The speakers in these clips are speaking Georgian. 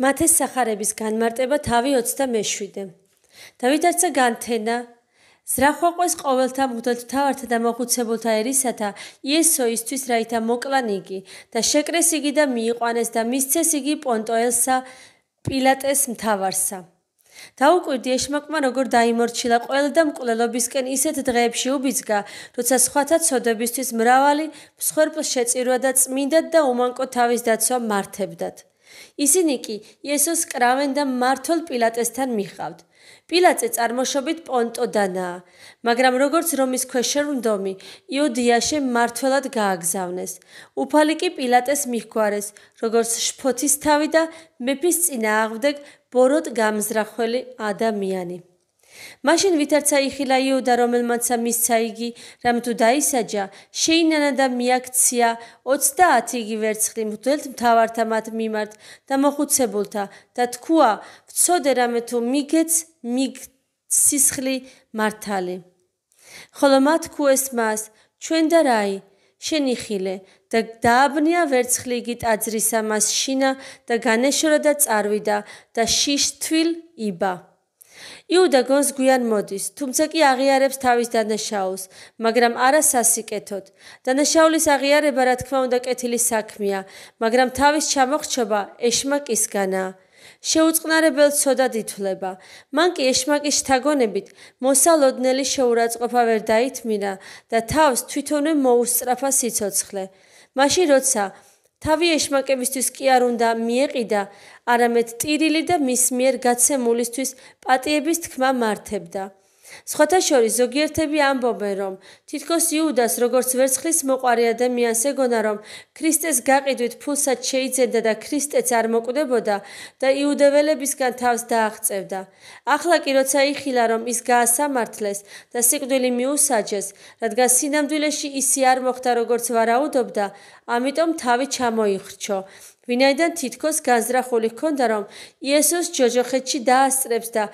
მათეს სახარების განმარტება თავი 27-ე. დავითაცა განთენა ზრახვაყვეს ყოველთა მღვდელმთავართა და მოხუცებულთა ერისათა იესოისთვის რაითა მოკლან იგი და შეკრეს იგი და მიიყვანეს და მისცეს იგი პონტოელსა პილატეს მთავარსა. დაუკვირდი ეშმაკმა როგორ დაიმორჩილა ყველა და მკვლელობისკენ ისეთ დღეებში უბიძგა, როცა სხვათა ცოდებისთვის მრავალი მსხვერპლ შეწირვა და წმინდად და უმანკო თავის დაცვა მართებდათ. ისინი კი იესოს კრავენ და მართლ პილატესთან მიხავთ. პილაცე წარმოშობით პონტოდანაა, მაგრამ როგორც რომის ქვეშევრდომი, იუდიაში მართლად გააგზავნეს. უფალი კი პილატეს მიხვარეს, როგორც შფოთის თავი და მეფის წინააღმდეგ ბოროტ გამზრახველი ადამიანი. მაშინ ვითარცა იხილა იუდა რომელმაც მისცა იგი რამ თუ დაისაჯა შეინანა და მიაქცია 30 იგი ვერცხლი მღვდელთ მთავართა მათ მიმართ და მოხუცებულთა და თქვა ვწოდე რამე თუ მიგეც მიგ სისხლი მართალი ხოლო მათ ქუეს მას ჩვენ და რაი შენი ხილე და დააბნია ვერცხლი იგი ტაძრისა მას შინა და განეშორა და წარვიდა და შიშთვილ იბა იუდა გონს გვიან მოდის, თუმცა კი აღიარებს თავის დანაშაულს, მაგრამ არა სასიკეთოდ. დანაშაულის აღიარება რა თქმა უნდა კეთილი საქმეა, მაგრამ თავის ჩამოხრჩობა ეშმაკისგანა. შეუწყნარებელ ცოდად ითვლება. მან კი ეშმაკის შთაგონებით მოსალოდნელი შეურაცხყოფა ვერ დაითმინა და თავს თვითონვე მოუსწრაფა სიცოცხლე. მაშინ როცა თავი ეშმაკებისთვის კი არ უნდა მიეყიდა, არამედ ტირილი და მის მიერ გაცემულისთვის პატიების თქმა მართებდა. სხვათა შორის ზოგიერთები ამბობენ რომ თითქოს იუდას როგორც ვერცხლის მოყარე ადამიანს ეგონა რომ ქრისტეს გაყიდვით ფულსაც შეიძლება და ქრისტეც არ მოკვდებოდა და იუდეველებისგან თავს დააღწევდა ახლა კი როცა იხილა რომ ის გაასამართლეს და სიკვდილი მიუსაჯეს რადგან სინამდვილეში ისე არ მოხდა როგორც ვარაუდობდა ამიტომ თავი ჩამოიხრჩო ვინაიდან თითქოს განზრახული ჰქონდა რომ იესოს ჯოჯოხეთში დაასწრებს და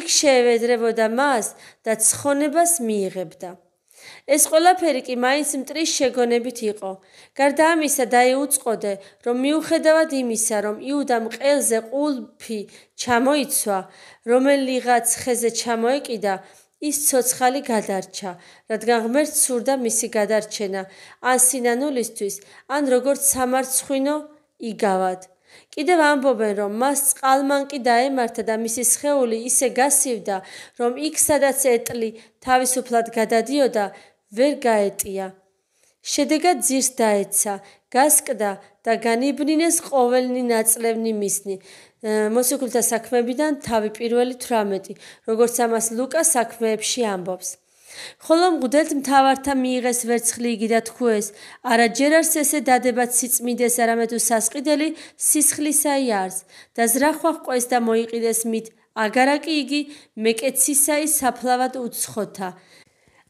იქ შეევედრებოდა მას და ცხონებას მიიღებდა ეს ყველაფერი კი მაინც მტრის შეგონებით იყო გარდა ამისა დაეუწყოდე რომ მიუხედავად იმისა რომ იუდამ ყელზე ყულფი ჩამოიცვა რომელიღაც ხეზე ჩამოეკიდა ის ცოცხალი გადარჩა, რადგან ღმერთს სურდა მისი გადარჩენა, ან სინანულისთვის, ან როგორც სამარცხვინო იგავად. კიდევ ამბობენ, რომ მას წყალმანკი დაემართა და მისი სხეული ისე გასივდა, რომ იქ სადაც ეტლი თავისუფლად გადადიოდა, ვერ გაეტია. შედეგად ძირს დაეცა, გასკდა და განიბნინეს ყოველნი ნაწლევნი მისნი. მოსიკულთა საქმებიდან თავი პირველი 18, როგორც ამას ლუკა საქმეებში ამბობს. ხოლო მგვდელთ მთავართა მიიღეს ვერცხლი იგი და თქუ ეს არაჯერ არს ესე დადებად სიწმიდეს არამედუ სასყიდელი სისხლისაი არს და ზრახვა ყვეს და მოიყიდეს მით აგარა კი იგი მეკეცისაი საფლავად უცხოთა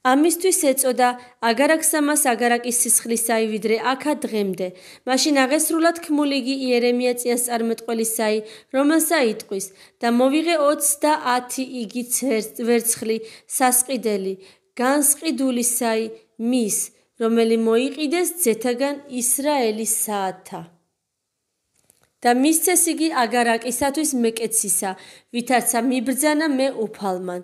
ამისთვის ეწოდა აგარაკსამას აგარაკის სისხლისაი ვიდრე აქა დღემდე მაშინ აღესრულა თქმული იგი იერემია წიასწარმეტყველისაი რომელსაც იტყვის და მოვიღე 20 და 10 იგი ვერცხლი სასყიდელი განსყიდულისაი მის, რომელი მოიყიდეს ზეთაგან ისრაელის საათა. და მის წეს იგი აგარაკისათვის მეკეცისა, ვითაცა მიბრძანა მე უფალმან.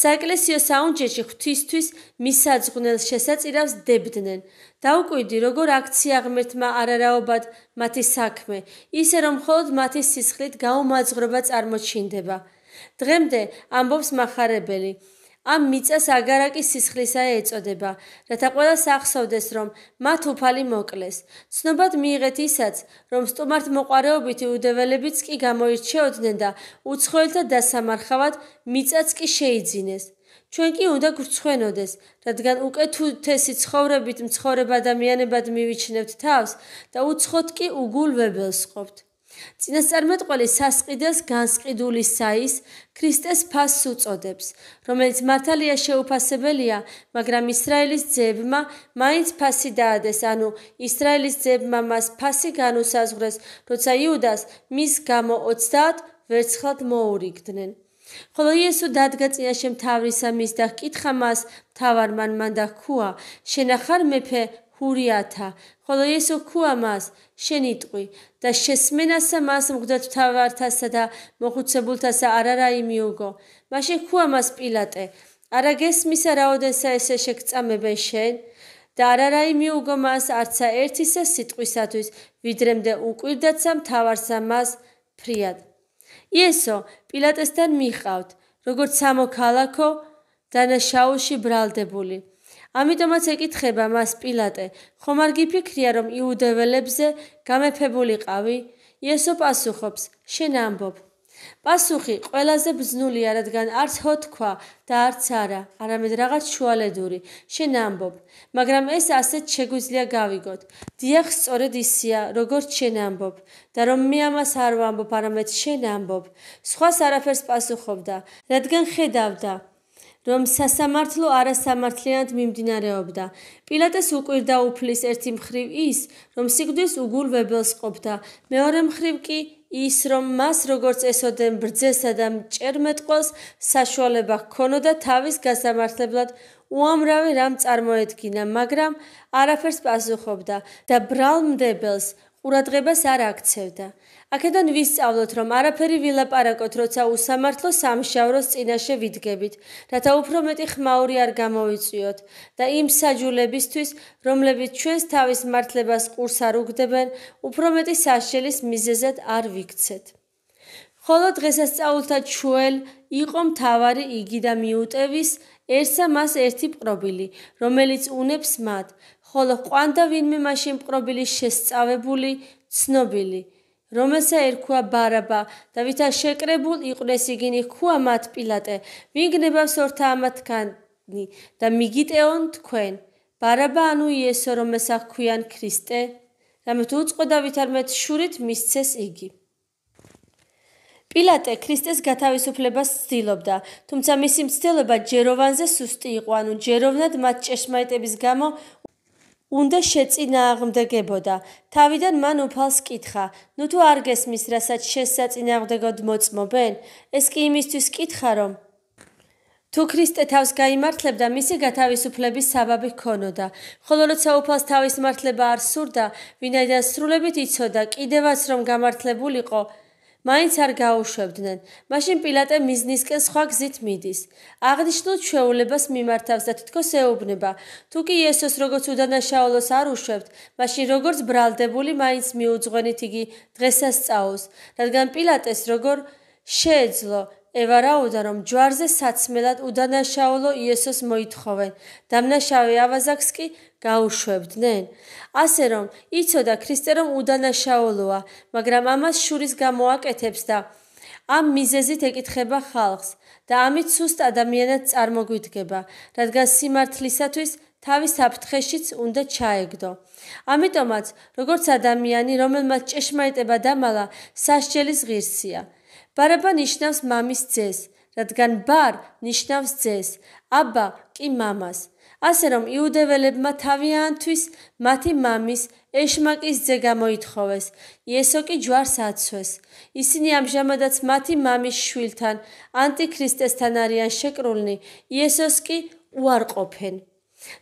საეკლესიო საუნჯეში ღვთისთვის მისაძღვნელ შესაწირავს დებდნენ და უკვიდი როგორ აქცია ღმერთმა არარაობად მათი საქმე ისე რომ მხოლოდ მათი სისხლით გაუმაძღრობა წარმოჩინდება დღემდე ამბობს מחარებელი ამ მიწას აგარაკი სისხლისა ეწოდება, რათა ყველა სახსოვდეს, რომ მათ უფალი მოკლეს. ცნობად მიიღეთ ისაც, რომ სტუმართ მოყარეობითი უდეველებიც კი გამოირჩეოდნენ და უცხოელთა დასამარხავად მიწაც კი შეიძინეს. ჩვენ კი უნდა გრცხვენოდეს, რადგან უკეთუთესი ცხოვრებით მცხოვრებ ადამიანებად მივიჩნევთ თავს და უცხოთ კი უგულ ვებელს ყოფთ. წინასწარმეტყველი სასყიდელს განსყიდული საის ქრისტეს ფასს უწოდებს რომელიც მართალია შეუფასებელია მაგრამ ისრაელის ძებმა მაინც ფასი დაადეს ანუ ისრაელის ძებმა მას ფასი განუსაზღვრეს როცა იუდას მის გამო 30 ვერცხლად მოურიგდნენ ხოლო იესო დადგა წინაშე მთავრისა მისდა ჰკითხა მას მთავარ მან მანდა ჰქუა შენახარ მეფე გურიათა ხოლო ესო ქუა მას შენი ტყვი და შესმენასა მას მღვდელთავართასა და მოხუცებულთასა არარაი მიუგო მაშინ ქუა მას პილატე არა გესმისა რაოდენსა ესე შეგწამებენ შენ და არარაი მიუგო მას არცა ერთისა სიტყვისათვის ვიდრემდე უკვირდაცა მთავარსა მას ფრიად ესო პილატესთან მიყავთ როგორც სამოქალაკო დანაშაულში ბრალდებული ამიტომაც ეკითხება მას პილატე, ხომ არ გიფიქრია რომ იუდეველებზე გამეფებულიყავი? იესო პასუხობს: შენ ამბობ. პასუხი ყველაზე ბზნულია, რადგან არც ხო თქვა და არც არა, არამედ რაღაც შუალედური. შენ ამბობ, მაგრამ ეს ასეთ შეგვიძლია გავიგოთ. დიახ, სწორედ ისია, როგორც შენ ამბობ და რომ მე ამას არ ვამბობ, არამედ შენ ამბობ. სხვას არაფერს პასუხობდა, რადგან ხედავდა რომ სასამართლო არასამართლიანად მიმდინარეობდა. პილატეს უკვირდა უფლის ერთი მხრივ ის, რომ სიგდვის უგულებელს ყოფდა, მეორე მხრივ კი ის, რომ მას როგორც ესოდენ ბრძესა და მჭერმეტყველს საშუალება ჰქონოდა თავის გასამართლებლად უამრავი რამ წარმოედგინა, მაგრამ არაფერს პასუხობდა და ბრალმდებელს ყურადღებას არ აქცევდა. აქედან ვისწავლოთ, რომ არაფერი ვილაპარაკოთ, როცა უსამართლო სამშაუროს წინაშე ვიდგებით, რათა უფრო მეტი ხმაური არ გამოვიწვიოთ და იმ საჯულებისთვის, რომლებიც ჩვენს თავის მართლებას ყურს არ უგდებენ, უფრო მეტი საშელის მიზეზად არ ვიქცეთ. ხოლო დღესასწაულთა ჩუელ იყო მთავარი იგი და მიუტევის ერთსა მას ერთი პრობილი, რომელიც უნებს მათ, ხოლო ყვანდა ვინმე მაშინ პრობილის შესწავებული, ცნობილი, რომელსა ერქვა ბარაბა და ვითა შეკრებულ იყვნეს იგინი ქუა მათ პილატე, ვინ გნებავს ორთა ამათგანი და მიგიტეონ თქვენ, ბარაბა ანუ იესო რომელსა ქვიან ქრისტე, რამეთ უწყო და ვითარმეთ შურით მისცეს იგი. პილატე ქრისტეს გათავისუფლებას ცდილობდა, თუმცა მისი მცდელობა ჯეროვანზე სუსტი იყო, ანუ ჯეროვნად მათ ჭეშმარიტების გამო უნდა შეწინააღმდეგებოდა. თავიდან მან უფალს კითხა: "ნუ თუ არ გესმის, რასაც შესაწინააღმდეგოდ მოწმობენ, ეს კი იმისთვის კითხა, რომ თუ ქრისტე თავს გამართლებდა, მისი გათავისუფლების საბაბი ქონოდა. ხოლო როცა უფალს თავის მართლება არ სურდა, ვინაიდან სრულებით იცოდა კიდევაც რომ გამართლებულიყო, მაინც არ გაუშვებდნენ. მაშინ პილატე მიზნისკენ სხვა გზით მიდის. აღნიშნულ ჩვეულებას მიმართავს და თითქოს ეუბნება, თუ კი იესოს როგორც უდანაშაულოს არ უშვებთ, მაშინ როგორც ბრალდებული მაინც მიუძღვენით იგი დღესასწაულს, რადგან პილატეს როგორ შეეძლო ევარაუდა, რომ ჯვარზე საცმელად უდანაშაულო იესოს მოითხოვენ. დამნაშავე ავაზაკს კი გაუშვებდნენ. ასე რომ, იცოდა ქრისტე რომ უდანაშაულოა, მაგრამ ამას შურის გამო აკეთებს და ამ მიზეზით ეკითხება ხალხს და ამით სუსტ ადამიანად წარმოგვიდგება, რადგან სიმართლისათვის თავის საფრთხეშიც უნდა ჩაეგდო. ამიტომაც, როგორც ადამიანი, რომელმაც ჭეშმარიტება დამალა, სასჯელის ღირსია. ბარაბა ნიშნავს მამის ძეს, რადგან ბარ ნიშნავს ძეს, აბა კი მამას. ასე რომ იუდეველებმა თავიანთვის მათი მამის ეშმაკის ძე გამოითხოვეს. იესო კი ჯვარს აცვეს. ისინი ამჟამადაც მათი მამის შვილთან, ანტიქრისტესთან არიან შეკრულნი. იესოს კი უარყოფენ.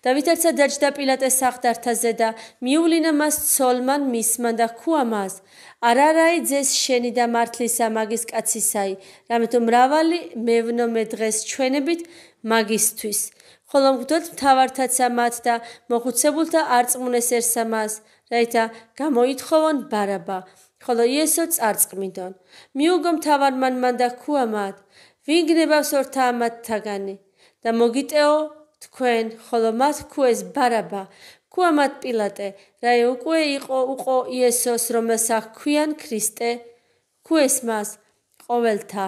დავითაცა დაჯდა პილატეს სახდართაზე და მიულინა მას ცოლმან მისმან და ქუამას. არა რაი ძეს შენი და მართლისა მაგის კაცისაი რამეთუ მრავალი მევნო მე დღეს ჩვენებით მაგისთვის ხოლო მღვდელთ მთავართაცა მათ და მოხუცებულთა არწმუნეს ერთსა მას რაითა გამოითხოვონ ბარაბა ხოლო იესო წარწმინდონ მიუგო მთავარმან მან და ქუა მათ ვინ გნებავს ორთა ამათ თაგანი და მოგიტეო თქვენ ხოლო მათ ქუეს ბარაბა ქუამად პილატე რაი უკვე იყო უყო იესოს რომელსაც ქვიან ქრისტე ქუეს მას ყოველთა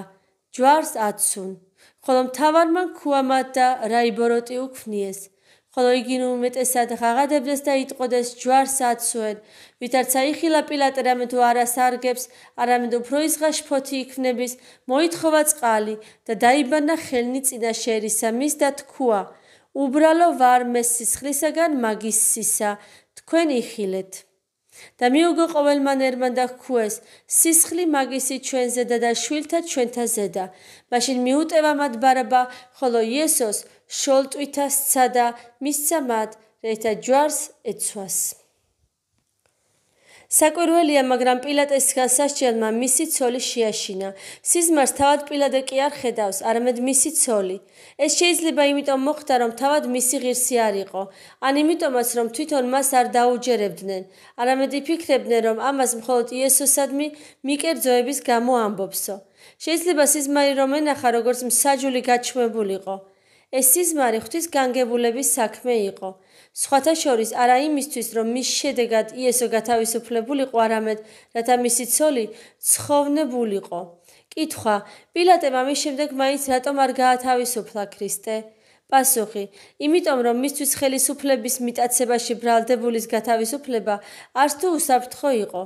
ჯვარს აცუნ ხოლო მთავარმა ქუამად და რაი ბოროტი უქნიეს ხოლო იგი ნუ მეტესად ღაღადებს და იტყოდეს ჯვარს აცუენ ვითარცა იხილა პილატე რამე თუ არასარგებს არამედ უფრო ისღა შფოთი იქნების მოითხოვა წყალი და დაიბანა ხელნი წინა შერისა მის და თქუა უბრალო ვარ მე სისხლისაგან მაგისისა თქვენი ხილეთ და მიუგო ყოველმანერმან და ხუეს სისხლი მაგისი ჩვენზე და და შვილთა ჩვენთა ზედა მაშინ მიუტევა მათ ბარაბა ხოლო იესოს შოლტვითა სცადა მისცა მათ რეთა ჯვარს ეცვას საკვირველია, მაგრამ პილატეს განსასჯელმა მისი ცოლი შეაშინა. სიზმარს თავად პილადე კი არ ხედავს, არამედ მისი ცოლი. ეს შეიძლება იმიტომ მოხდა, რომ თავად მისი ღირსი არ იყო, ან იმიტომაც, რომ თვითონ მას არ დაუჯერებდნენ, არამედ იფიქრებდნენ, რომ ამას მხოლოდ იესოსადმი მიკერძოების გამო ამბობსო. შეიძლება სიზმარი რომ ენახა, როგორც მსაჯული გაჩმებულიყო. ეს სიზმარი ღვთის განგებულების საქმე იყო. სხვათა შორის არა იმისთვის, რომ მის შედეგად იესო გათავისუფლებულიყო, არამედ რათა მისი ცოლი ცხოვნებულიყო. კითხვა: პილატემ ამის შემდეგ მაინც რატომ არ გაათავისუფლა ქრისტე? პასუხი: იმიტომ, რომ მისთვის ხელისუფლების მიტაცებაში ბრალდებულის გათავისუფლება არც თუ უსაფრთხო იყო.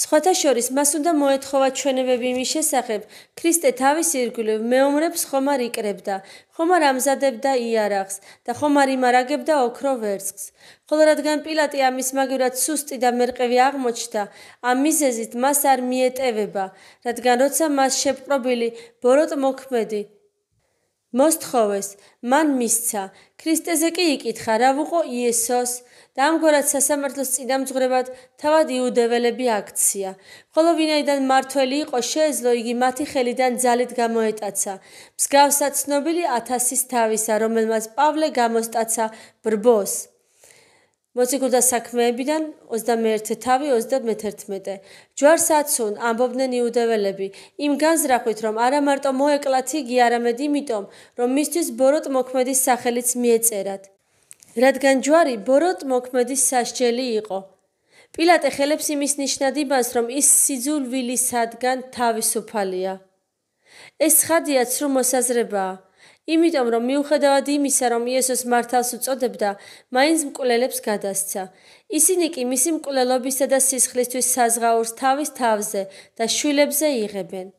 სხვათა შორის მას უნდა მოეთხოვა ჩვენებები იმის შესახებ ქრისტე თავის ირგვლივ მეომრებს ხომ არ იკრებდა ხომ არ ამზადებდა იარაღს და ხომ არ იმარაგებდა ოქრო ვერცხს ხოლო რადგან პილატე ამის მაგივრად სუსტი და მერყევი აღმოჩნდა ამ მიზეზით მას არ მიეტევება რადგან როცა მას შეპყრობილი ბოროტ მოქმედი მოსთხოვეს, მან მისცა. ქრისტეზე კი იკითხა, რა ვუყო იესოს და ამგვარად სასამართლოს წინამძღვრებად თავად იუდეველები აქცია. ხოლო ვინაიდან მართველი იყო, შეეძლო იგი მათი ხელიდან ძალით გამოეტაცა. მსგავსად ცნობილი 1000-ის თავისა, რომელმაც პავლე გამოსტაცა ბრბოს. მოციქულთა საქმეებიდან 21 თავი 31 ჯვარსაცონ ამბობდნენ იუდეველები იმ განზრახვით რომ არა მარტო მოეკლათ იგი არამედ იმიტომ რომ მისთვის ბოროტ მოქმედის სახელიც მიეწერათ რადგან ჯვარი ბოროტ მოქმედის სასჯელი იყო პილატე ხელებს იმის ნიშნად იმას რომ ის სიძულვილისადგან თავისუფალია ეს ხადიაც რომ მოსაზრებაა იმიტომ რომ მიუხედავად იმისა, რომ იესოს მართალს უწოდებდა, მაინც მკვლელებს გადასცა. ისინი კი მისი მკვლელობისა და სისხლისთვის საზღაურს თავის თავზე და შვილებზე იღებენ.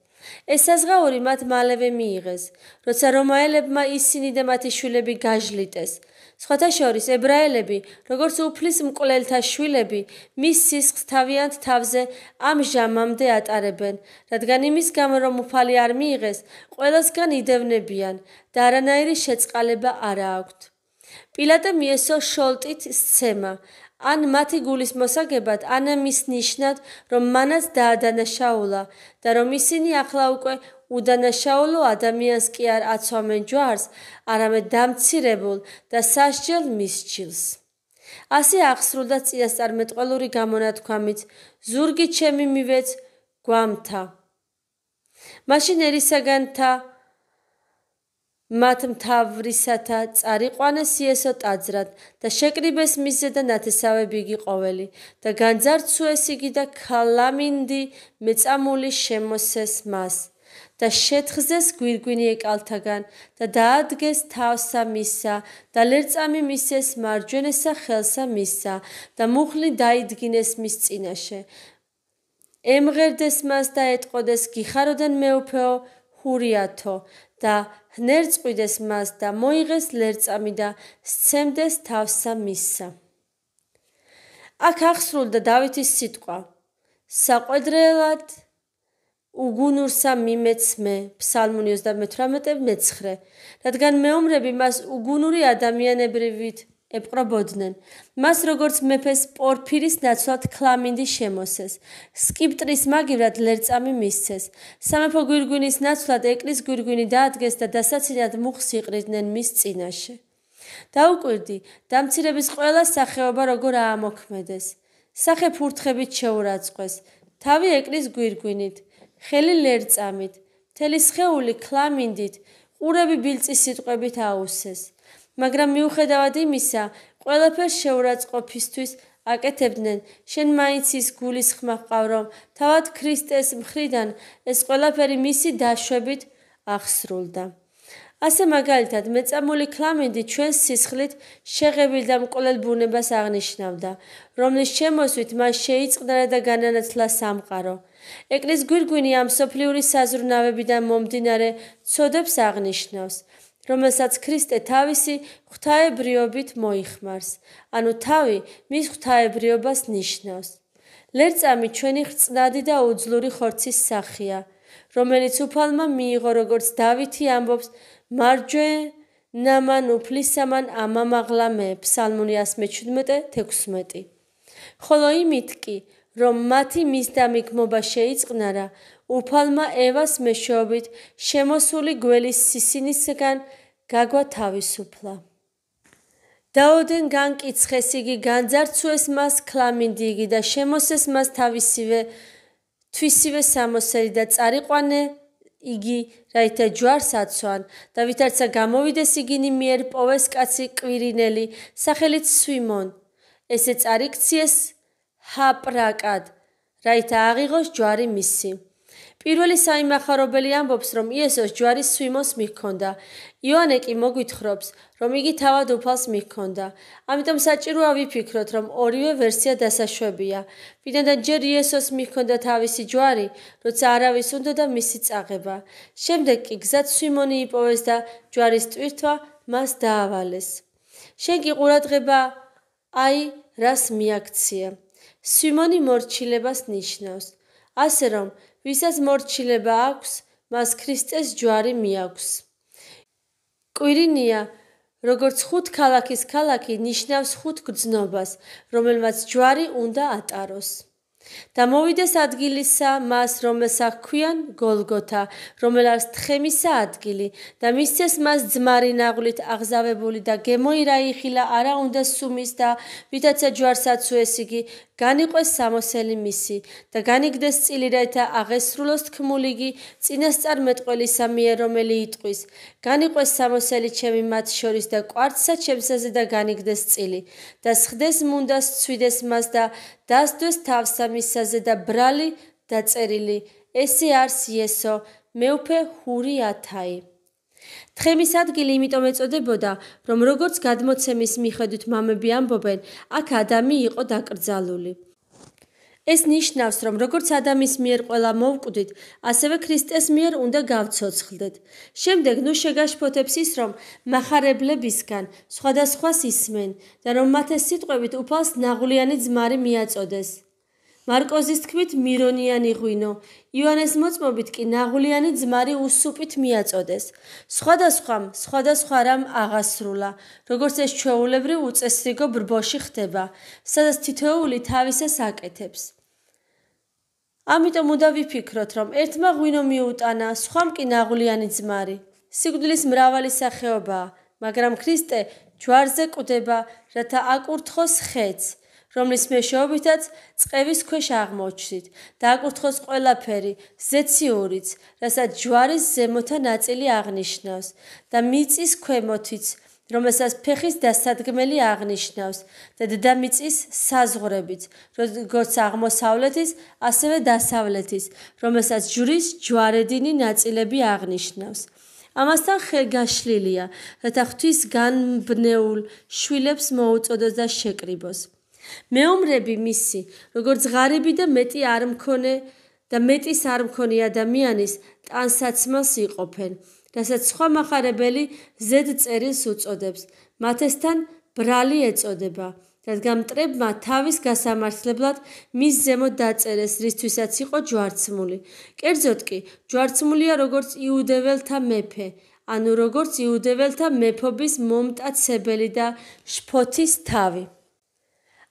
ეს საზღაური მათ მალევე მიიღეს, როცა რომაელებმა ისინი და მათი შვილები გაჟლიტეს. სხვათა შორის ებრაელები, როგორც უფლის მკვლელთა შვილები, მის სისხს თავიანთ თავზე ამ ჟამამდე ატარებენ, რადგან იმის გამო რომ უფალი არ მიიღეს, ყველასგან იდევნებიან და არანაირი შეწყალება არ აქვთ. პილატე მიესო შოლტით სცემა, ან მათი გულის მოსაგებად, ან მის ნიშნად, რომ მანაც დაადანაშაულა და რომ ისინი ახლა უკვე უდანაშაულო ადამიანს კი არ აცვამენ ჯვარს, არამედ დამცირებულ და სასჯელ მისჩილს. ასე აღსრულდა წიასწარმეტყველური გამონათქვამით: ზურგი ჩემი მივეც გვამთა. მაშინ ერისაგანთა მათ მთავრისათა წარიყვანეს იესო ტაძრად და შეკრიბეს მისზე და ნათესავები იგი ყოველი და განძარცუეს იგი და ქალამინდი მეწამული შემოსეს მას. და შეთხზეს გვირგვინი ეკალთაგან და დაადგეს თავსა მისა და ლერწამი მისეს მარჯვენესა ხელსა მისა და მუხლი დაიდგინეს მის წინაშე ემღერდეს მას და ეთყოდეს გიხაროდან მეუფეო ჰურიათო და ნერწყვიდეს მას და მოიღეს ლერწამი და სცემდეს თავსა მისა აქ აღსრულდა დავითის სიტყვა საყვედრელად უგუნურსა მიმეცმე ფსალმუნი 38 მეცხრე რადგან მეომრები მას უგუნური ადამიანებრივით ეპყრობოდნენ მას როგორც მეფეს პორფირის ნაცვლად კლამინდი შემოსეს სკიპტრის მაგივრად ლერწამი მისცეს სამეფო გვირგვინის ნაცვლად ეკლის გვირგვინი დაადგეს და დასაცილად მუხს იყრიდნენ მის წინაშე დაუკვირდი დამცირების ყველა სახეობა როგორ აამოქმედეს სახე ფურთხებით შეურაცხყვეს თავი ეკლის გვირგვინით ხელი ლერწამით, მთელი შეული კლამინდით, ყურები ბილწი სიტყვებით აუსეს. მაგრამ მიუხედავად იმისა, ყველაფერ შეურაცხყოფისთვის აკეთებდნენ შენ მაინც ის გულის ხმა ყავ რომ თავად ქრისტეს მხრიდან ეს ყველაფერი მისი დაშვებით აღსრულდა. ასე მაგალითად მეწამული კლამენდი ჩვენს სისხლით შეღებილ და მკვლელ ბუნებას აღნიშნავდა რომლის შემოსვით მას შეიძლება და განანათლა სამყარო ეკლის გვირგვინი ამ სოფლიური საზრუნავებიდან მომდინარე ცოდებს აღნიშნავს რომელსაც ქრისტე თავისი ღვთაებრიობით მოიხმარს ანუ თავი მის ღვთაებრიობას ნიშნავს ლერწამი ჩვენი ღწნადი და უძლური ხორცის სახეა რომელიც უფალმა მიიღო როგორც დავითი ამბობს მარჯვე ნამან უფლისამან ამამაღლა მე ფსალმუნიას მე 16 ხოლო იმით კი რომ მათი მისდამი გმობა შეიწყნარა უფალმა ევას მეშობით შემოსული გველის სისინისგან გაგვა თავისუფლა დაოდენ განკიცხეს იგი განძარცვეს მას კლამინდი იგი და შემოსეს მას თავისივე თვისივე სამოსელი და წარიყვანე იგი რაითა ჯვარს აცვან და ვითარცა გამოვიდეს იგინი მიერ პოვეს კაცი კვირინელი სახელით სვიმონ ესე წარიქციეს ჰაპრაკად რაითა აღიღოს ჯვარი მისი პირველი საიმახარობელი ამბობს, რომ იესოს ჯვარი სვიმოს მიჰქონდა. იოანე კი მოგვითხრობს, რომ იგი თავად უფალს მიჰქონდა. ამიტომ საჭიროა ვიფიქროთ, რომ ორივე ვერსია დასაშვებია. ვიდანაც ჯერ იესოს მიჰქონდა თავისი ჯვარი, როცა არავის უნდა და მისი წაღება. შემდეგ კი გზად სვიმონი იპოვეს და ჯვარის ტვირთვა მას დაავალეს. შენ კი ყურადღება აი რას მიაქციე. სვიმონი მორჩილებას ნიშნავს. ასე რომ ვისაც მორჩილება აქვს, მას ქრისტეს ჯვარი მიაქვს. კვირინია, როგორც ხუთ ქალაქის ქალაქი ნიშნავს ხუთ გრძნობას, რომელმაც ჯვარი უნდა ატაროს. და მოვიდეს ადგილისა მას, რომელსაც ქვიან გოლგოთა, რომელსაც თხემისა ადგილი და მისცეს მას ძმარი ناغვლით აღზავებული და გემოირაიხილა არა უნდა სუმის და ვითაცა ჯვარსაც უესიგი, განიყვეს სამოსელი მისი და განიგდეს წილირეთა აღესრულოს თქმულიგი წინასწარ მეტყველისა მე რომელი იტყვის განიყვეს სამოსელი ჩემი მათ შორის და ყვარცსა ჩემსაზე და განიგდეს წილი და სხდეს მუნდას ცვიდეს მას და დასდეს თავსა მისაზე და ბრალი და წერილი ესე არს იესო მეუფე ჰურიათაი თხემის ადგილი იმიტომ ეწოდებოდა, რომ როგორც გადმოცემის მიხედვით მამები ამბობენ, აქ ადამი იყო დაკრძალული. ეს ნიშნავს, რომ როგორც ადამიანის მიერ ყველა მოვკვდით, ასევე ქრისტეს მიერ უნდა გავцоცხლდეთ. შემდეგ ნუ შეგაშფოთებს ის, რომ מחარებლებისგან სხვადასხვას ისმენ და რომ მათ ეს სიტყვებით უფალს ნაღვლიანი ძმარი მიაწოდეს. მარკოზის თქმით მირონიანი ღვინო, იოანეს მოწმობით კი ნაღვლიანი ძმარი უსუპით მიაწოდეს. სხვადასხვა, სხვადასხვა რამ აღასრულა, როგორც ეს ჩვეულებრივ უწესრიგო ბრბოში ხდება, სადაც თითოეული თავისას აკეთებს. ამიტომ უნდა ვიფიქროთ, რომ ერთმა ღვინო მიუტანა, სხვამ კი ნაღვლიანი ძმარი. სიგდლის მრავალი სახეობაა, მაგრამ ქრისტე ჯვარზე ყდება, რათა აკურთხოს ხეც. რომლის მეშვეობითაც წყევის ქვეშ აღმოჩნდით. დაკურთხოს ყველაფერი, ზეციურიც, რასაც ჯვარის ზემოთა ნაწილი აღნიშნავს და მიწის ქვემოთიც, რომელსაც ფეხის დასადგმელი აღნიშნავს და დედამიწის საზღვრებით, როგორც აღმოსავლეთის, ასევე დასავლეთის, რომელსაც ჯვრის ჯვარედინი ნაწილები აღნიშნავს. ამასთან ხელგაშლილია, რათა ღვთის განბნეულ შვილებს მოუწოდოს და შეკრიბოს. მეომრები მისი, როგორც ღარები და მეტი არ მქონე და მეტის არ მქონე ადამიანის ტანსაცმელს იყოფენ, რასაც სხვა מחარებელი ზედ წერილს უწოდებს. მათესთან ბრალი ეწოდება, რადგან მტრებმა თავის გასამართლებლად მის ზემო დაწერეს, რისთვისაც იყო ჯვარცმული. კერძოდ კი, ჯვარცმულია როგორც იუდეველთა მეფე, ანუ როგორც იუდეველთა მეფობის მომტაცებელი და შფოთის თავი.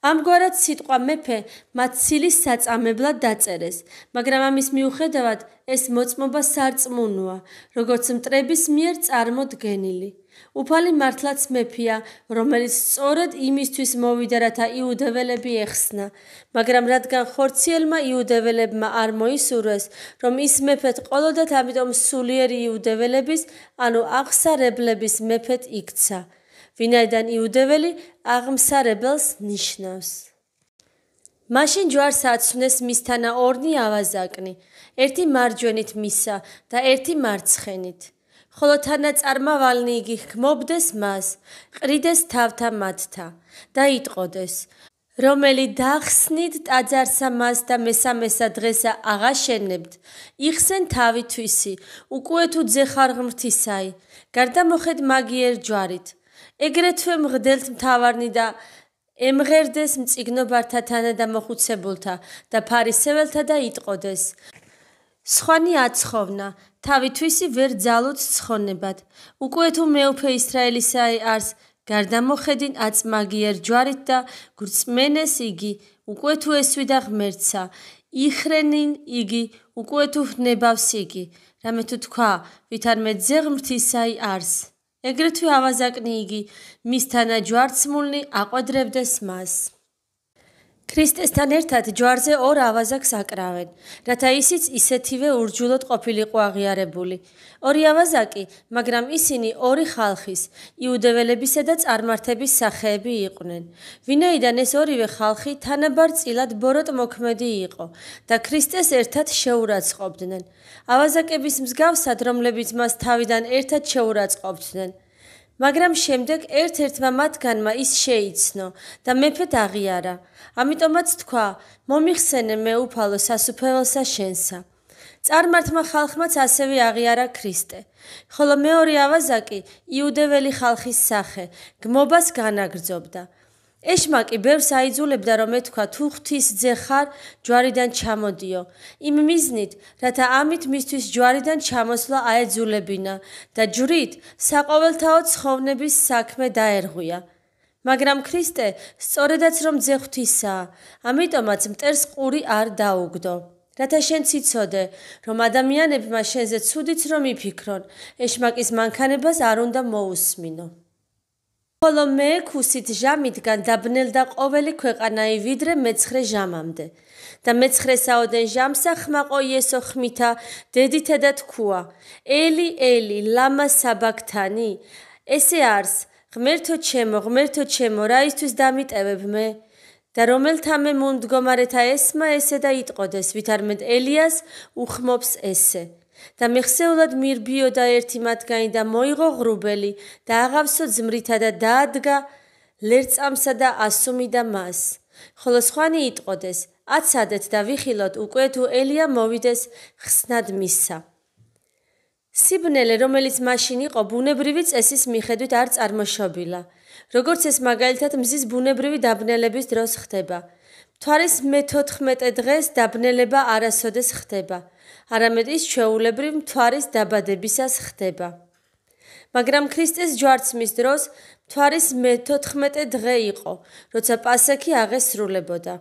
ამგვარად სიტყვა მეფე მაცილის საწამებლად დაწერეს, მაგრამ ამის მიუხედავად ეს მოწმობა სარწმუნოა, როგორც მტრების მიერ წარმოდგენილი. უფალი მართლაც მეფია, რომელიც სწორედ იმისთვის მოვიდა, რათა იუდეველები ეხსნა, მაგრამ რადგან ხორციელმა იუდეველებმა არ მოისურვეს, რომ ის მეფეთ ყოლოდათ, ამიტომ სულიერი იუდეველების, ანუ აღსარებლების მეფეთ იქცა. ვინაიდან იუდეველი აღმსარებელს ნიშნავს. მაშინ ჯვარს აცვნეს მისთანა ორნი ავაზაკნი, ერთი მარჯვენით მისა და ერთი მარცხენით. ხოლო თანა წარმა ვალნი იგი ხმობდეს მას, ყრიდეს თავთა მათთა და იტყოდეს: რომელი დახსნით ტაძარსა მას და მესამესა დღესა აღაშენებთ, იხსენ თავი თვისი, უკუეთუ ძე ხარღმრთისაი, გარდა მოხედ მაგიერ ჯვარით. ეგრეთვე მღდელთ მთავარნი და ემღერდეს მციგნობართა თანადამოხუცებულთა და ფარისეველთა და იტყოდეს სხვანი აცხოვნა თავითვისი ვერ ძალოთ ცხონებად უკვე თუ მეუფე ისრაელისა არს გარდამოხედინ აწმაგიერ ჯვარით და გრძმენეს იგი უკვე თუ ესვიდა ღმერთსა იხრენინ იგი უკვე თუ ნებავს იგი რამე თუ თქვა ვითარმე ძეღმთისაი არს ეგრეთვე ავაზაკნი იგი მისთანა ჯვარცმულნი აყვადრებდეს მას ქრისტესთან ერთად ჯვარზე ორ ავაზაკს აკრავენ, რათა ისიც ისეთივე ურჯულოდ ყოფილიყო აღიარებული. ორი ავაზაკი, მაგრამ ისინი ორი ხალხის, იუდეველებისა და წარმართების სახეები იყვნენ. ვინაიდან ეს ორივე ხალხი თანაბარ წილად ბოროტმოქმედი იყო და ქრისტეს ერთად შეურაცხყოფდნენ. ავაზაკების მსგავსად, რომლებიც მას თავიდან ერთად შეურაცხყოფდნენ, მაგრამ შემდეგ ერთ-ერთმა მათგანმა ის შეიცნო და მეფეთ აღიარა. ამიტომაც თქვა: მომიხსენე მე უფალო სასუფეველსა შენსა. წარმართმა ხალხმაც ასევე აღიარა ქრისტე. ხოლო მეორე ავაზაკი იუდეველი ხალხის სახე გმობას განაგზობდა. ეშმაკი ბევრს აიძულებდა რომ ეთქვა თუ ღვთის ძე ხარ ჯვარიდან ჩამოდიო იმ მიზნით რათა ამით მისთვის ჯვარიდან ჩამოსვლა აეძულებინა და ჯვრით საყოველთაო ცხოვნების საქმე დაერღვია მაგრამ ქრისტე სწორედაც რომ ძე ღვთისაა ამიტომაც მტერს ყური არ დაუგდო რათა შენ ციცოდე რომ ადამიანებმა შენზე ცუდიც რომ იფიქრონ ეშმაკის მანქანებას არ უნდა მოусმინო ხოლო მეექვსით ჟამიდან დაბნელდა ყოველი ქვეყანაი ვიდრე მეცხრე ჟამამდე და მეცხრე საოდენ ჟამსა ხმაყო იესო ხმითა დედითა და თქუა ელი ელი ლამა საბაქთანი ესე არს ღმერთო ჩემო ღმერთო ჩემო რა ისთვის დამიტევებ მე და რომელთამე მომდგომარეთა ესმა ესე და იტყოდეს ვითარმე ელიას უხმობს ესე და მეხსეულად მირბიოდა ერთი მათგანი და მოიღო ღრუბელი და აღავსო ზმრითა და დაადგა ლერწამსა და ასუმიდა მას ხოლო სხვანი იტყოდეს აცადეთ და ვიხილოთ უკვე თუ ელია მოვიდეს ხსნად მისა სიბნელე რომელიც მაშინ იყო ბუნებრივი წესის მიხედვით არ წარმოშობილა როგორც ეს მაგალითად მზის ბუნებრივი დაბნელების დროს ხდება თვარის მე-14 დღეს დაბნელება არასოდეს ხდება არამედ ის შეულებრივ მთვარის დაბადებისას ხდება. მაგრამ ქრისტეს ჯვარცმის დროს მთვარის მე-14 დღე იყო, როცა პასაკი აღესრულებოდა.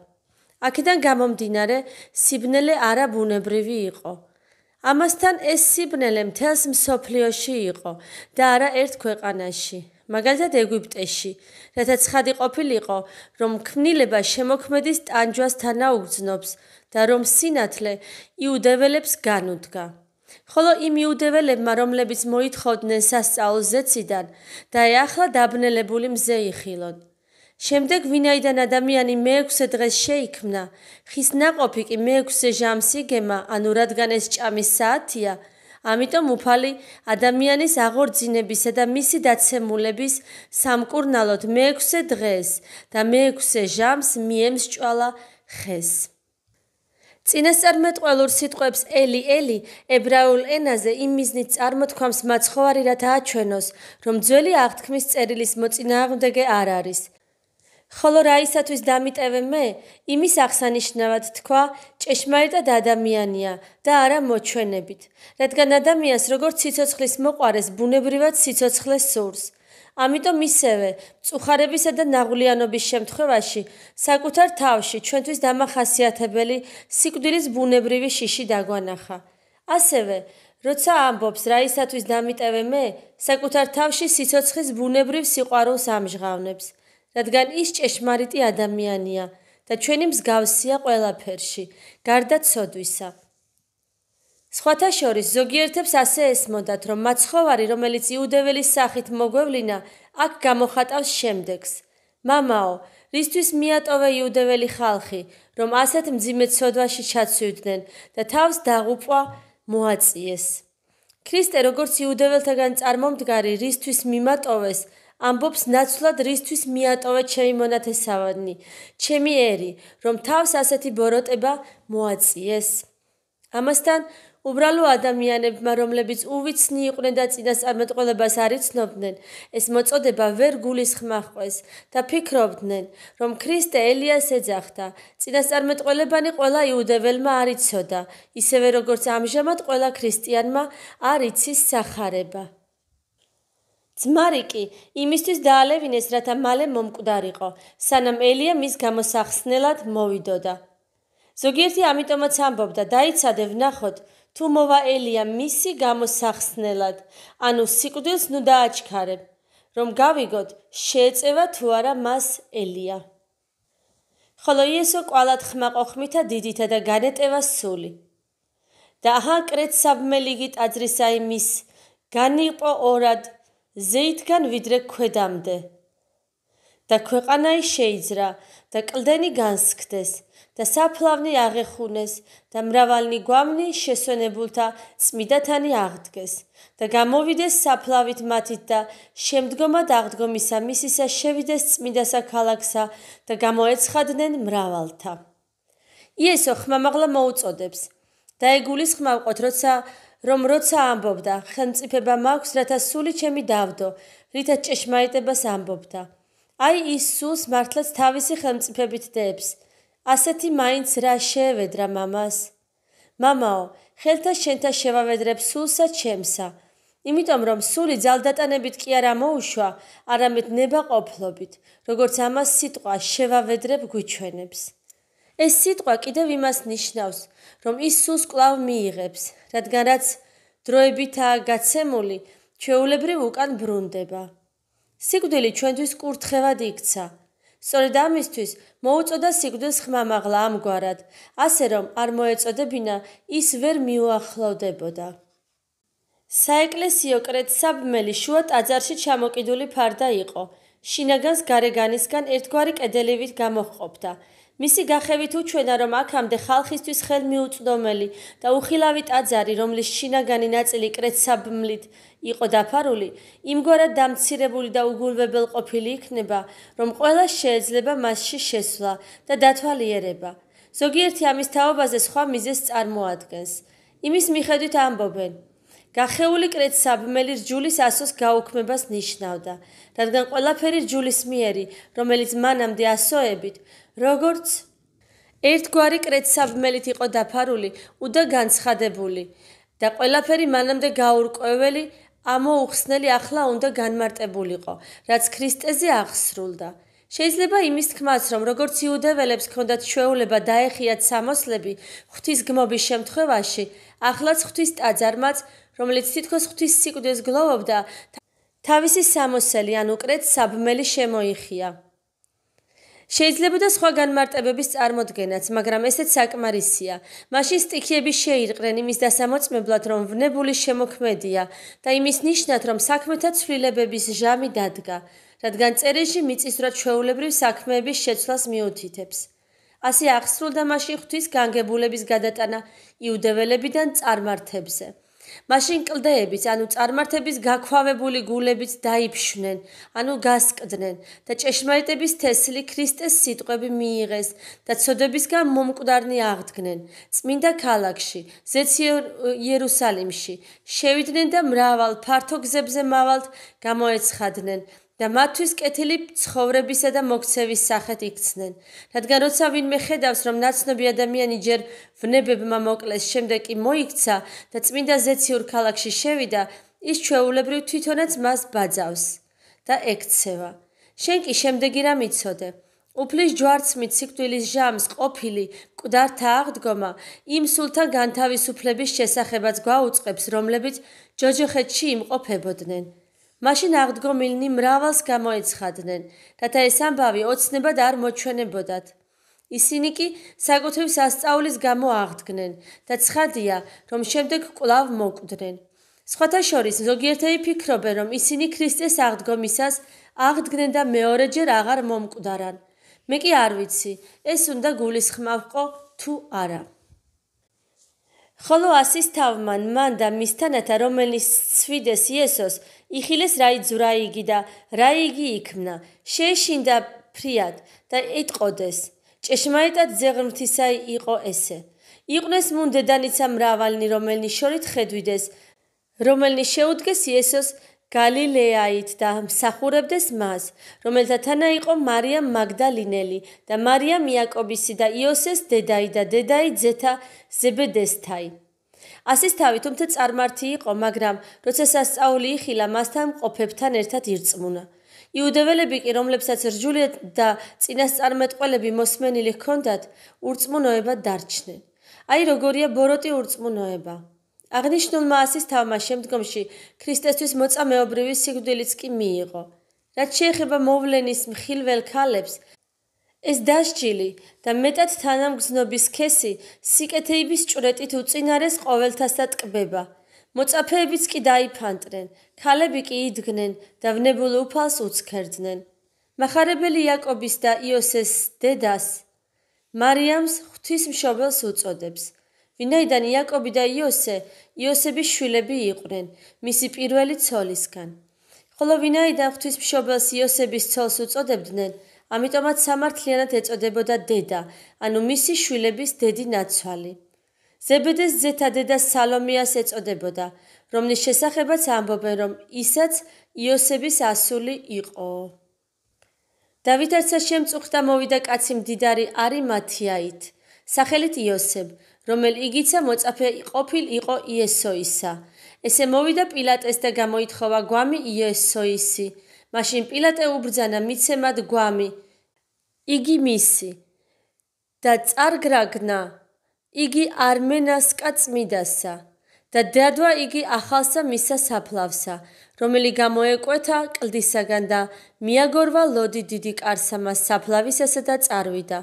აქედან გამომდინარე, სიბნელე არაბუნებრივი იყო. ამასთან ეს სიბნელე მთელს მსოფლიოში იყო და არა ერთ ქვეყანაში, მაგალითად ეგვიპტეში, რათა ცხადი ყოფილიყო, რომ ქმნილება შემოქმედის ტანჯვასთანა უძნობს და რომ სინათლე იუდეველებს განუდგა. ხოლო იმ იუდეველებმა, რომლებიც მოითხოვდნენ სასწაულს ზეციდან და ეახლა დაბნელებული მზე იხილონ. შემდეგ ვინაიდან ადამიანი მეექვსე დღეს შეიქმნა, ხის ناقოფი კი მეექვსე ჟამსი გემა, ანუ რადგან ეს ჭამის საათია, ამიტომ უფალი ადამიანის აღორძინებისა და მისი დაცემულების სამკურნალოდ მეექვსე დღეს და მეექვსე ჟამს მიემსჭვალა ხეს. წინასწარმეტყველურ სიტყვებს ელი ელი ებრაულ ენაზე იმიზნით წარმოთქვამს მაცხოვარი რათა აჩვენოს რომ ძველი აღთქმის წერილის მოწინააღმდეგე არ არის ხოლო რაისათვის დამიტევე მე, იმის აღსანიშნავად თქვა, ჭეშმარიტად ადამიანია და არა მოჩვენებით, რადგან ადამიანს როგორც ციცოცხლის მოყარეს ბუნებრივად ციცოცხლეს სურს. ამიტომ ისევე, წუხარებისა და ნაღვლიანობის შემთხვევაში, საკუთარ თავში ჩვენთვის დამახასიათებელი სიკვდილის ბუნებრივი შიში დაგვანახა. ასევე, როცა ამბობს რაისათვის დამიტევე მე, საკუთარ თავში სიცოცხლის ბუნებრივ სიყვარულს ამჟღავნებს. რადგან ის ჭეშმარიტი ადამიანია და ჩვენი მსგავსია ყველაფერში, გარდა ცოდვისა. სხვათა შორის ზოგიერთებს ასე ესმოდათ, რომ მაცხოვარი, რომელიც იუდეველის სახით მოგვევლინა, აქ გამოხატავს შემდეგს: მამაო, რისთვის მიატოვე იუდეველი ხალხი, რომ ასეთ მძიმე ცოდვაში ჩაცვიდნენ და თავს დაღუპვა მოაწიეს? ქრისტე როგორც იუდეველთაგან წარმომდგარი, რისთვის მიმატოვეს ამბობს ნაცვლად რისთვის მიატოვა ჩემი მონათესავანი, ჩემი ერი, რომ თავს ასეთი ბოროტება მოაწიეს. ამასთან უბრალო ადამიანებმა, რომლებიც უვიცნი იყვნენ და წინასწარმეტყველებას არიცნობდნენ, ეს მოწოდება ვერ გულისხმახვეს და ფიქრობდნენ, რომ ქრისტე ელიას ეძახდა. წინასწარმეტყველებანი ყველა იუდეველმა არიცოდა, ისევე როგორც ამჟამად ყველა ქრისტიანმა არიცის სახარება. ძმარი კი იმისთვის დაალევინეს, რათა მალე მომკვდარიყო, სანამ ელია მის გამოსახსნელად მოვიდოდა. ზოგიერთი ამიტომაც ამბობდა, დაიცადე ვნახოთ, თუ მოვა ელია მისი გამოსახსნელად, ანუ სიკვდილს ნუ დააჩქარებ, რომ გავიგოთ, შეეწევა თუ არა მას ელია. ხოლო იესო ყალათ ხმაყოხმითა დიდითა და განეტევა სული. და აჰა კრეცსაბმელიგი ტაძრისაი მის განიყო ორად ზეითგან ვიდრე ქვედამდე და ქვეყანაი შეიძრა და კლდენი განსკდეს და საფლავნი აღეხუნეს და მრავალნი გვამნი შესონებულთა წმიდათანი აღდგეს და გამოვიდეს საფლავით მათით და შემდგომად აღდგომისა მისისა შევიდეს წმიდასა ქალაქსა და გამოეცხადნენ მრავალთა. იესო ხმამაღლა მოუწოდებს და ეგულის ხმავყოთ როცა რომ როცა ამბობდა, ხელმწიფება მაქვს, რათა სული ჩემი დავდო, რითაც ჭეშმარიტებას ამბობდა. აი ის სულს მართლაც თავისი ხელმწიფებით დებს. ასეთი მაინც რა შევედრა мамаს. мамаო, ხელთა შენთა შევავედრებ სულსა ჩემსა. იმიტომ რომ სული ძალდატანებით კი არ ამოუშვა, არამედ ნება ყოფლობით, როგორც ამას სიტყვა შევავედრებ გვიჩვენებს. ეს სიტყვა კიდევ იმას ნიშნავს, რომ ისუს კлау მიიღებს, რადგან რაც დროებითაა გაცემული, ჩეულებრივ უკან ბრუნდება. სიგდილი ჩვენთვის კურთხევად იქცა. სწორედ ამისთვის მოუწოდა სიგდილს ხმამაღლა ამგვარად, ასე რომ არ მოეწოდებინა ის ვერ მიუახლოვდებოდა. საეკლესიო კრეთსაბმელი შუა ტაძარში ჩამოკიდული ფარდა იყო. შინაგანს გარეგანისგან ერთგვარი კედელივით გამოჰყოფდა. მისი გახევით უჩვენა, რომ აქამდე ხალხისთვის ხელმიუწვდომელი და უხილავი ტაძარი, რომლის შინაგანი ნაწილი კრეცსაბმლით იყო დაფარული, იმგვარად დამცირებული და უგულვებელ ყოფილი იქნება, რომ ყველა შეეძლება მასში შესვლა და დათვალიერება. ზოგიერთი ამის თაობაზე სხვა მიზეს წარმოადგენს. იმის მიხედვით ამბობენ, გახეული კრეცსაბმელი ჯულის ასოს გაუქმებას ნიშნავდა, რადგან ყველაფერი ჯულის მიერი, რომელიც მანამდე ასოებით, როგორც ერთგვარი კრეცსაბმელით იყო დაფარული, უდა განცხადებული და ყველაფერი მანამდე გაურკვეველი, ამოუხსნელი ახლა უნდა განმარტებულიყო, რაც ქრისტეზე აღსრულდა. შეიძლება იმის თქმას, რომ როგორც იუდეველებს ქონდათ შეეულება დაეხიათ სამოსლები ღვთის გმობის შემთხვევაში, ახლაც ღვთის ტაძარმაც, რომელიც თითქოს ღვთის სიკვდილს გლოვობდა, თავისი სამოსელი ან უკრეთ საბმელი შემოიხია. შეიძლება და სხვა განმარტებების წარმოდგენაც, მაგრამ ესეც საკმარისია. მაშინ სტიქიები შეირყრენ იმის დასამოწმებლად, რომ ვნებული შემოქმედია და იმის ნიშნად, რომ საქმეთა ცვლილებების ჟამი დადგა, რადგან წერეში მიწისურად შეულებრივ საქმეების შეცვლას მიუთითებს. ასე აღსრულდა მაშინ ღვთის განგებულების გადატანა იუდეველებიდან წარმართებზე. მაშინ კლდეებიც, ანუ წარმართების გაქვავებული გულებიც დაიფშვნენ, ანუ გასკდნენ და ჭეშმარიტების თესლი ქრისტეს სიტყვები მიიღეს და ცოდებისგან მომკვდარნი აღდგნენ. წმინდა ქალაქში, ზეციერ იერუსალიმში, შევიდნენ და მრავალ ფართო გზებზე მავალთ გამოეცხადნენ. და მათთვის კეთილი ცხოვრებისა და მოქცევის სახეთ იქცნენ. რადგან როცა ვინმე ხედავს, რომ ნაცნობი ადამიანი ჯერ ვნებებმა მოკლეს, შემდეგ კი მოიქცა და წმინდა ზეციურ ქალაქში შევიდა, ის ჩვეულებრივ თვითონაც მას ბაძავს და ექცევა. შენ კი შემდეგი რამ იცოდე? უფლის ჯვარცმით სიკვდილის ჟამს ყოფილი მკვდართა აღდგომა იმ სულთან განთავისუფლების შესახებაც გვაუწყებს, რომლებიც ჯოჯოხეთში იმყოფებოდნენ. მაშინ აღდგომილნი მრავალს გამოეცხადნენ, თათა ეს ამბავი ოცნებად არ მოჩვენებოდათ. ისინი კი საკუთების ასწაულის გამო აღდგნენ და ცხადია, რომ შემდეგ კვლავ მოკვდნენ. სხვათა შორის ზოგიერთები ფიქრობენ, რომ ისინი ქრისტეს აღდგომისას აღდგნენ და მეორეჯერ აღარ მომკვდარან. მე კი არ ვიცი, ეს უნდა გულისხმავყო თუ არა. ხოლო ასის თავმან მან და მისთანათა რომელიც სვიდეს იესოს იხილეს რაი ზრაიგი და რაიგი იქმნა შეშინდა ფრიად და ეთყოდეს ჭეშმარიტად ზეღრმთისაი იყო ესე იყვნეს მუნ დედანიცა მრავალნი რომელნი შორით ხედვიდეს რომელნი შეუდგეს იესოს გალილეაით და მსახურებდეს მას რომელთა თანა იყო მარია მაგდალინელი და მარიამ იაკობისი და იოსეს დედაი და დედაი ზეთა ზებედესთაი ასის თავი თუმცა წარმართი იყო, მაგრამ როცა სასწაული იხილა მასთან ყოფებთან ერთად ირწმუნა. იუდეველები კი, რომლებსაც რჯული და წინასწარმეტყველები მოსმენილი ჰქონდათ, ურწმუნოება დარჩნენ. აი როგორია ბოროტი ურწმუნოება. აღნიშნულმა ასის თავმა შემდგომში ქრისტესთვის მოწამეობრივი სიგვდილიც კი მიიღო. რაც შეეხება მოვლენის მხილველ ქალებს, ეს დასჯილი და მეტად თანამგზნობის ქესი სიკეთეების ჭრეტით უწინარეს ყოველთასა ტკბება. მოწაფეებიც კი დაიფანტრენ, ქალები კი იდგნენ და ვნებულ უფალს უცხერდნენ. მახარებელი იაკობის და იოსეს დედას მარიამს ღვთისმშობელს უწოდებს. ვინაიდან იაკობი და იოსე იოსების შვილები იყვნენ, მისი პირველი ცოლისგან. ხოლო ვინაიდან ღვთისმშობელს იოსების ცოლს უწოდებდნენ, ამიტომაც სამართლიანად ეწოდებოდა დედა, ანუ მისი შვილების დედი ნაცვალი. ზებედეს ზეთა დედა სალომეას ეწოდებოდა, რომლის შესახებაც ამბობენ, რომ ისაც იოსების ასული იყო. დავითაცა შემწუხდა მოვიდა კაცი მდიდარი არიმათიაით, სახელით იოსებ, რომელიც იგიცა მოწაფე ყოფილი იყო იესოისა. ესე მოვიდა პილატეს და გამოითხოვა გვამი იესოისი. მაშინ პილატე უბრძანა მიცემად გვამი იგი მისი და წარგრაგნა იგი არმენას კაცმიდასა და დადვა იგი ახალსა მისა საფლავსა რომელიც გამოეკვეთა კლდისაგან და მიაგორვა ლოდი დიდი კარსამას საფლავისასა და წარვიდა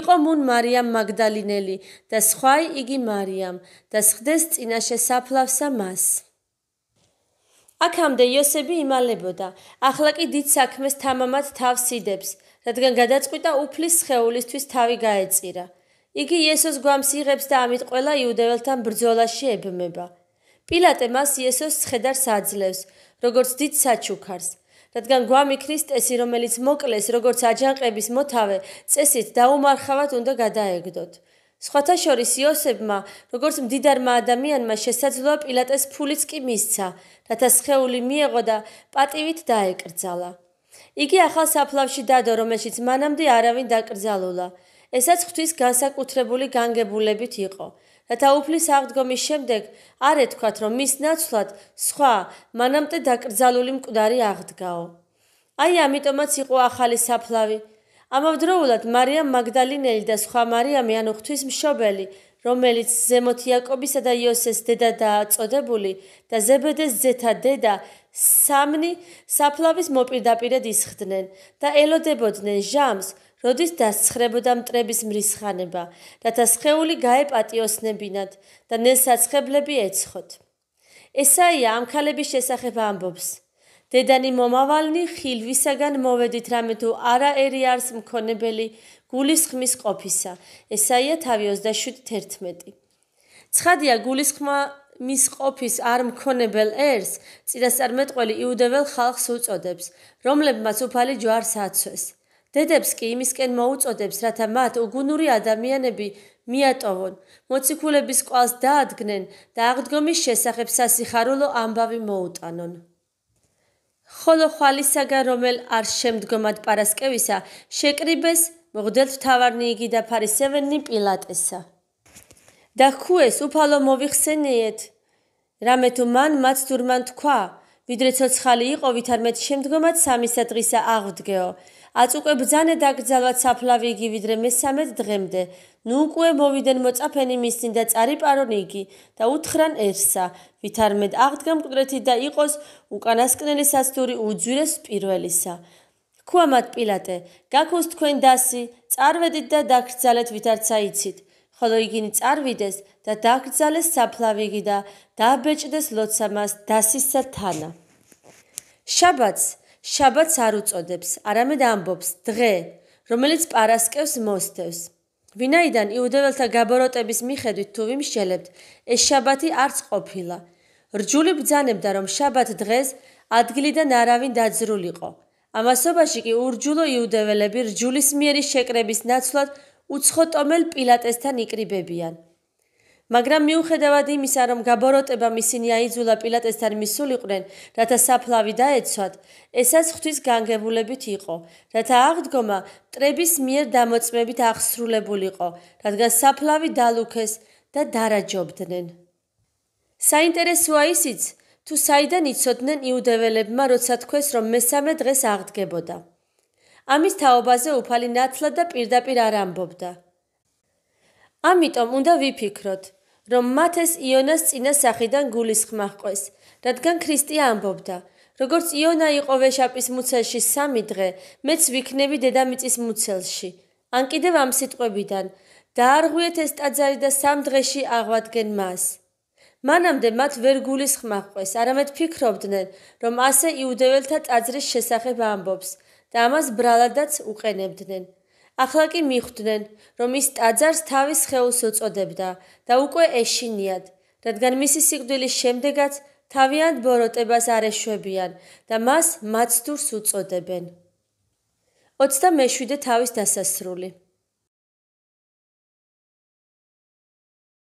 იყო მუნ მარიამ მაგდალინელი და სხვაი იგი მარიამ და სხდეს წინაშე საფლავსა მას აქამდე იოსები იმალებოდა. ახლა კი დიდ საქმეს თამამად თავს იდებს, რადგან გადაწყვიტა უფლის შეულისთვის თავი გაეწირა. იგი იესოს გვამს იღებს და ამით ყველა იუდეველთან ბრძოლაში ებმება. პილატე მას იესოს ცხედარს აძლევს, როგორც დიდ საჩუქარს, რადგან გვამი ქრისტესი, რომელიც მოკლეს, როგორც აჯანყების მოთავე, წესით დაუმარხავად უნდა გადაეგდოთ. სხვათა შორის იოსებმა, როგორც მდიდარმა ადამიანმა შესაძლოა პილატეს ფულიც კი მისცა, რათა სხეული მიეღო და პატივით დაეკრძალა. იგი ახალ საფლავში დადო, რომელშიც მანამდე არავინ დაკრძალულა. ესაც ღვთის განსაკუთრებული განგებულებით იყო. რათა უფლის აღდგომის შემდეგ არ ეთქვათ, რომ მის ნაცვლად სხვა მანამდე დაკრძალული მკვდარი აღდგაო. აი ამიტომაც იყო ახალი საფლავი, ამავდროულად მარიამ მაგდალინელი და სხვა მარიამი ანუ ღვთისმშობელი რომელიც ზემოთ იაკობისა და იოსეს დედა დააწოდებული და ზებედეს ძეთა დედა სამნი საფლავის მოპირდაპირედ ისხდნენ და ელოდებოდნენ ჟამს როდის დასცხრებოდა მტრების მრისხანება რათა სხეული გაეპატიოსნებინათ და ნესაცხებლები ეცხოთ ესაია ამ ქალების შესახებ ამბობს დედანი მომავალნი ხილვისაგან მოведით რამე თუ არა ერი არს მქონებელი გულის ხმის ყოფისა ესაია თავი 27:11 ცხადია გულის ხმა მის ყოფის არ მქონებელ ერს წინასწარმეტყველი იუდეველ ხალხს უწოდებს რომლებმაც უფალი ჯვარს აცვეს დედებს კი იმისკენ მოუწოდებს რათა მათ უგუნური ადამიანები მიატოვონ მოციქულების კვალს დაადგნენ და აღდგომის შესახებ სასიხარულო ამბავი მოუტანონ ხოლო ხვალისაგა რომელ არ შემდგომად პარასკევისა შეკრიბეს მოგდელთ თავარნი იგი და ფარისევენნი პილატესა და ხუეს უფალო მოიხსენიეთ რამე თუ მან მათ თურმან თქვა ვიდრე ცოცხალი იყო, ვითარმეთ შემდგომად სამი სადღისა აღვდგეო. აწ უკვე ბძანე დაკძალვა საფლავი იგი ვიდრე მესამედ დღემდე. ნუ უკვე მოვიდნენ მოწაფენი მისინ და წარიპარონ იგი და უთხრან ერსა, ვითარმეთ აღდგა მკვდრეთი და იყოს უკანასკნელი სასტური უძვირეს პირველისა. ქუამად პილატე, გაქოს თქვენ დასი, წარვედით და დაკრძალეთ ვითარცა იცით. ხოლო იგინი წარვიდეს და დაგძალეს საფლავიგი და დაბეჭდეს ლოცა მას დასისა თანა. შაბათს შაბათს არ უწოდებს, არამედ ამბობს დღე, რომელიც პარასკევს მოსდევს. ვინაიდან იუდეველთა გაბოროტების მიხედვით თუ ვიმშელებთ, ეს შაბათი არც ყოფილა. რჯული ბძანებდა, რომ შაბათ დღეს ადგილიდან არავინ დაძრულიყო. ამასობაში კი ურჯულო იუდეველები რჯულის მიერი შეკრების ნაცვლად უცხოტომელ პილატესთან იკრიბებიან. მაგრამ მიუხედავად იმისა, რომ გაბოროტება მისინი აიძულა პილატესთან მისულიყვნენ, რათა საფლავი დაეცვათ, ესაც ღვთის განგებულებით იყო, რათა აღდგომა ტრების მიერ დამოწმებით აღსრულებულიყო, რადგან საფლავი დალუქეს და დარაჯობდნენ. საინტერესოა ისიც, თუ საიდან იცოდნენ იუდეველებმა, როცა თქვეს, რომ მესამე დღეს აღდგებოდა. ამის თაობაზე უფალი ნაცლად და პირდაპირ არ ამბობდა. ამიტომ უნდა ვიფიქროთ, რომ მათ ეს იონას წინა სახიდან გულის ხმა ყვეს, რადგან ქრისტე ამბობდა, როგორც იონა იყო ვეშაპის მუცელში 3 დღე, მეც ვიქნები დედამიწის მუცელში. ან კიდევ ამ სიტყვებიდან დაარღვიეთ ეს ტაძარი და სამ დღეში აღვადგენ მას. მანამდე მათ ვერ გulis ხმა ყვეს, არამედ ფიქრობდნენ, რომ ასე იუდეველთა ტაძრის შესახებ ამბობს. და ამას ბრალადაც უყენებდნენ. ახლა კი მიხვდნენ, რომ ის ტაძარს თავის ხელს უწოდებდა და უკვე ეშინიათ, რადგან მისი სიკვდილის შემდეგაც თავიანთ ბოროტებას არეშვებიან და მას მაცდურს უწოდებენ. 27 თავის დასასრული